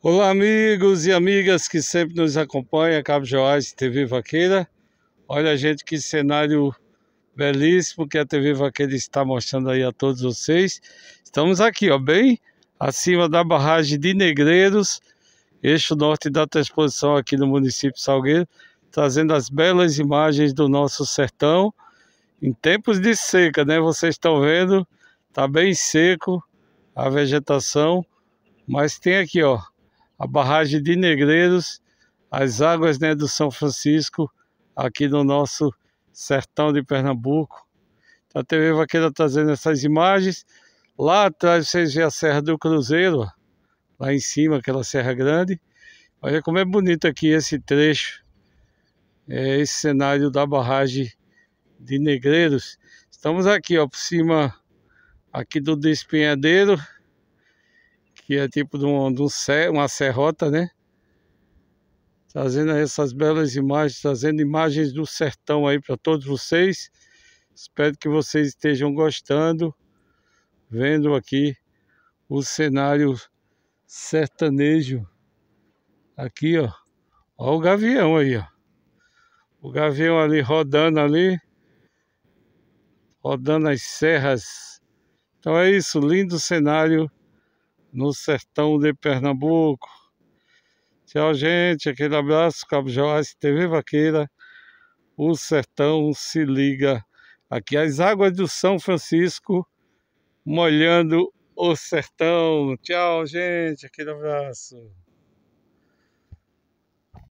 Olá, amigos e amigas que sempre nos acompanham, Cabo Joás TV Vaqueira. Olha, gente, que cenário belíssimo que a TV Vaqueira está mostrando aí a todos vocês. Estamos aqui, ó, bem acima da barragem de Negreiros, eixo norte da transposição aqui no município de Salgueiro, trazendo as belas imagens do nosso sertão em tempos de seca, né? Vocês estão vendo, tá bem seco a vegetação, mas tem aqui, ó, a barragem de Negreiros, as águas né, do São Francisco, aqui no nosso sertão de Pernambuco. Então, a TV Vaqueira tá trazendo essas imagens. Lá atrás vocês vê a Serra do Cruzeiro, lá em cima, aquela Serra Grande. Olha como é bonito aqui esse trecho, é, esse cenário da barragem de Negreiros. Estamos aqui, ó, por cima aqui do Despenhadeiro que é tipo de, um, de um ser, uma serrota, né? Trazendo essas belas imagens, trazendo imagens do sertão aí para todos vocês. Espero que vocês estejam gostando, vendo aqui o cenário sertanejo. Aqui, ó. Ó o gavião aí, ó. O gavião ali rodando ali. Rodando as serras. Então é isso, lindo cenário no sertão de Pernambuco. Tchau, gente. Aquele abraço, Cabo Joás, TV Vaqueira. O sertão se liga aqui. As águas do São Francisco molhando o sertão. Tchau, gente. Aquele abraço.